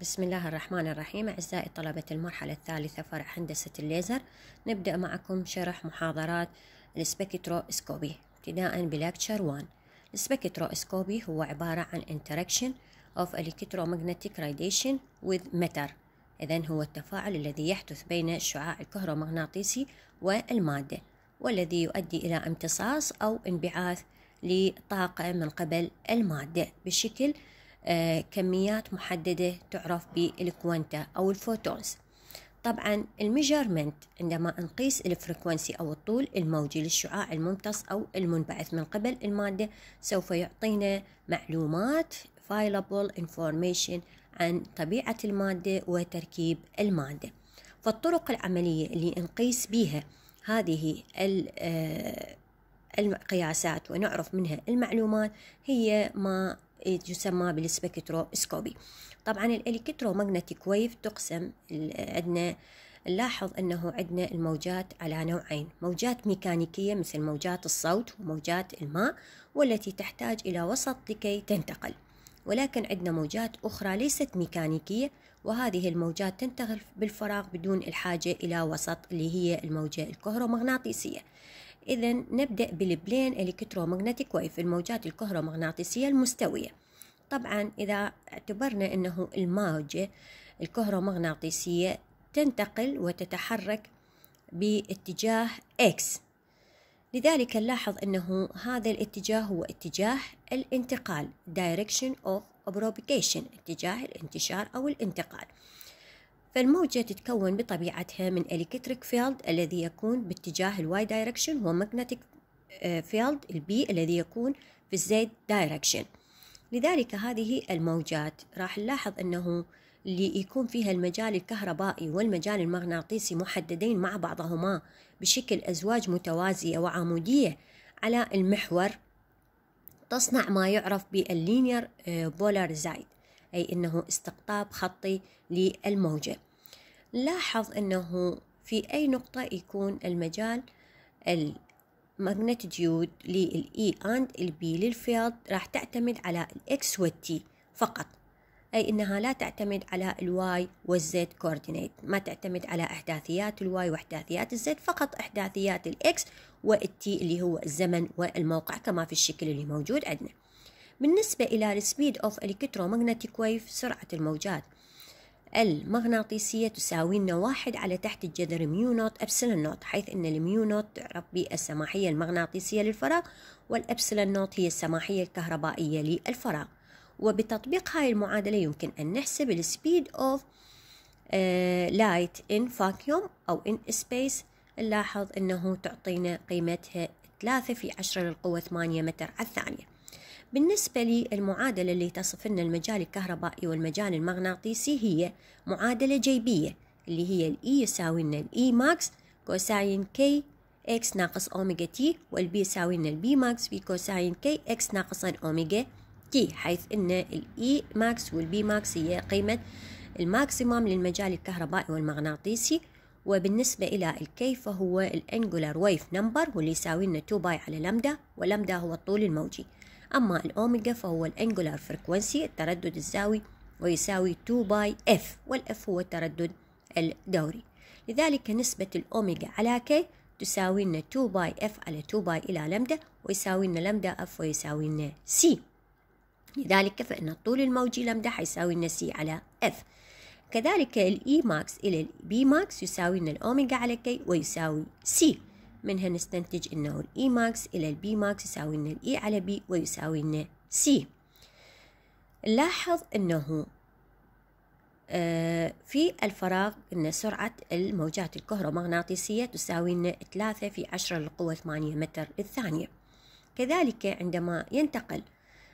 بسم الله الرحمن الرحيم أعزائي طلبة المرحلة الثالثة فرع هندسة الليزر نبدأ معكم شرح محاضرات السبكتروسكوبي ابتداء بلكتشر 1 السبكتروسكوبي هو عبارة عن interaction of electromagnetic radiation with matter إذا هو التفاعل الذي يحدث بين الشعاع الكهرومغناطيسي والمادة والذي يؤدي إلى امتصاص أو انبعاث لطاقة من قبل المادة بشكل آه، كميات محددة تعرف بالكوانتا أو الفوتونز طبعا الميجرمنت عندما نقيس الفريكونسي أو الطول الموجي للشعاع الممتص أو المنبعث من قبل المادة سوف يعطينا معلومات فايلابل انفورميشن عن طبيعة المادة وتركيب المادة فالطرق العملية اللي نقيس بيها هذه آه، القياسات ونعرف منها المعلومات هي ما تسمى إيه بالسبكتروسكوبي طبعا ماجنتيك ويف تقسم عندنا نلاحظ أنه عندنا الموجات على نوعين موجات ميكانيكية مثل موجات الصوت وموجات الماء والتي تحتاج إلى وسط لكي تنتقل ولكن عندنا موجات أخرى ليست ميكانيكية وهذه الموجات تنتقل بالفراغ بدون الحاجة إلى وسط اللي هي الموجة الكهرومغناطيسية إذا نبدأ بالبلين إلكترومغناطيك ويف الموجات الكهرومغناطيسية المستوية طبعا إذا اعتبرنا أنه الموجة الكهرومغناطيسية تنتقل وتتحرك باتجاه X لذلك نلاحظ أنه هذا الاتجاه هو اتجاه الانتقال direction of propagation اتجاه الانتشار أو الانتقال فالموجة تتكون بطبيعتها من الكتريك فيلد الذي يكون باتجاه الواي دايركشن ومagnetic فيلد البي الذي يكون في الزيد دايركشن لذلك هذه الموجات راح نلاحظ أنه اللي يكون فيها المجال الكهربائي والمجال المغناطيسي محددين مع بعضهما بشكل أزواج متوازية وعمودية على المحور تصنع ما يعرف باللينير آه، بولارزايد أي أنه استقطاب خطي للموجة لاحظ أنه في أي نقطة يكون المجال المغنت جيود للإي أند e البي للفيض راح تعتمد على الإكس والتي فقط أي إنها لا تعتمد على الواي والزد كوردينيت ما تعتمد على أحداثيات الواي وأحداثيات الزد فقط أحداثيات الإكس والتي اللي هو الزمن والموقع كما في الشكل اللي موجود عندنا بالنسبة إلى السبيد أوف إلكترومغنتيك ويف سرعة الموجات المغناطيسية تساوي لنا واحد على تحت الجذر ميو نوت أبسلون نوت حيث أن الميو نوت تعرف بالسماحية المغناطيسية للفراغ والأبسلون نوت هي السماحية الكهربائية للفراغ وبتطبيق هاي المعادلة يمكن أن نحسب السبيد أوف لايت إن فاكيوم أو إن سبيس نلاحظ أنه تعطينا قيمتها 3 في 10 للقوة 8 متر على الثانية بالنسبة للمعادلة اللي تصف لنا المجال الكهربائي والمجال المغناطيسي هي معادلة جيبية اللي هي E يساوي لنا E ماكس كوساين كي إكس ناقص أوميجا تي والبي يساوي لنا B ماكس في كوساين كي إكس ناقصا أوميجا تي حيث أن E ماكس B ماكس هي قيمة الماكسيموم للمجال الكهربائي والمغناطيسي وبالنسبة إلى الكي فهو الانجولار ويف نمبر واللي يساوي لنا 2 باي على لمدا ولمدا هو الطول الموجي أما الأوميجا فهو الأنجولار فريكونسي التردد الزاوي ويساوي 2 باي اف والإف هو التردد الدوري لذلك نسبة الأوميجا على كي تساوي لنا 2 باي اف على 2 باي إلى لمدة ويساوي لنا لمدة اف ويساوي لنا سي لذلك فإن الطول الموجي لمدة حيساوي لنا سي على اف كذلك الإي ماكس e إلى البي ماكس يساوي لنا الأوميجا على كي ويساوي سي منها نستنتج أنه الإي ماكس e إلى البي ماكس يساوي لنا الإي e على بي ويساوي لنا سي نلاحظ أنه آه، في الفراغ أن سرعة الموجات الكهرومغناطيسية تساوي لنا 3 في 10 للقوة 8 متر الثانية كذلك عندما ينتقل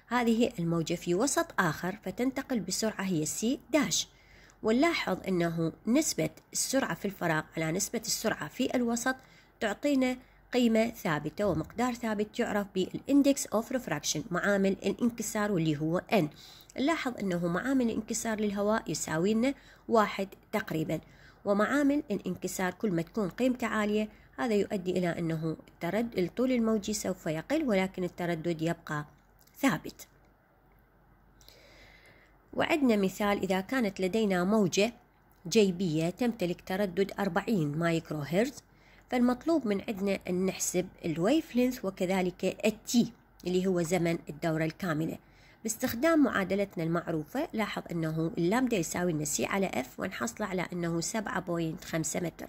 هذه الموجة في وسط آخر فتنتقل بسرعة هي سي داش ونلاحظ أنه نسبة السرعة في الفراغ على نسبة السرعة في الوسط تعطينا قيمة ثابتة ومقدار ثابت يعرف بالاندكس اوف ريفراكشن معامل الانكسار واللي هو N نلاحظ انه معامل الانكسار للهواء يساوي لنا واحد تقريبا ومعامل الانكسار كل ما تكون قيمته عالية هذا يؤدي إلى أنه التردد الطول الموجي سوف يقل ولكن التردد يبقى ثابت وعدنا مثال إذا كانت لدينا موجة جيبية تمتلك تردد 40 مايكرو هرتز فالمطلوب من عندنا أن نحسب الويف لينث وكذلك التي اللي هو زمن الدورة الكاملة باستخدام معادلتنا المعروفة لاحظ أنه اللامدا يساوي لنا سي على اف ونحصل على أنه 7.5 متر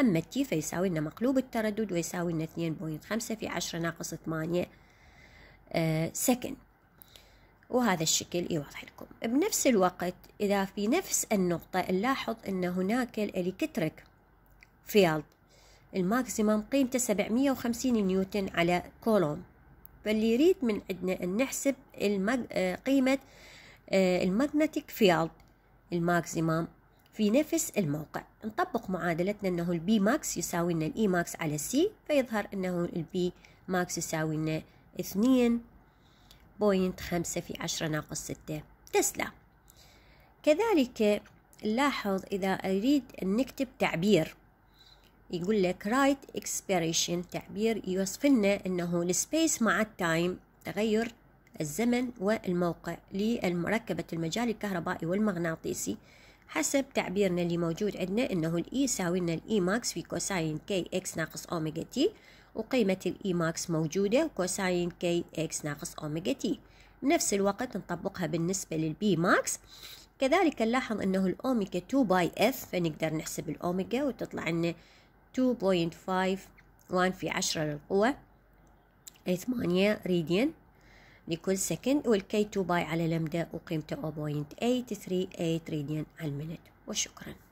أما التي فيساوي لنا مقلوب التردد ويساوي لنا 2.5 في 10 ناقص 8 آه سكند وهذا الشكل يوضح لكم بنفس الوقت إذا في نفس النقطة نلاحظ أن هناك الإلكتريك فيلد الماكسيمم قيمته 750 نيوتن على كولوم فاللي يريد من عندنا ان نحسب المج... آه، قيمة آه، الماجنتيك فيلد الماكسيمم في نفس الموقع نطبق معادلتنا انه البي ماكس يساوي لنا الاي ماكس على السي فيظهر انه البي ماكس يساوي لنا 2.5 في 10 ناقص 6 تسلا كذلك نلاحظ اذا اريد ان نكتب تعبير يقول لك right expiration تعبير يوصف لنا أنه السبيس مع التايم تغير الزمن والموقع للمركبة المجال الكهربائي والمغناطيسي حسب تعبيرنا اللي موجود عندنا انه الاي e يساوي لنا الاي ماكس e في كوساين كي اكس ناقص اوميجا تي وقيمة الاي ماكس e موجودة كوساين كي اكس ناقص اوميجا تي بنفس الوقت نطبقها بالنسبة للبي ماكس كذلك نلاحظ انه الاوميجا 2 باي اف فنقدر نحسب الاوميجا وتطلع لنا 2.5 1 في عشرة للقوة ثمانية ريديان لكل سكند والكي 2 باي على لمدة وقيمته 0.838 ريديان على المنت وشكراً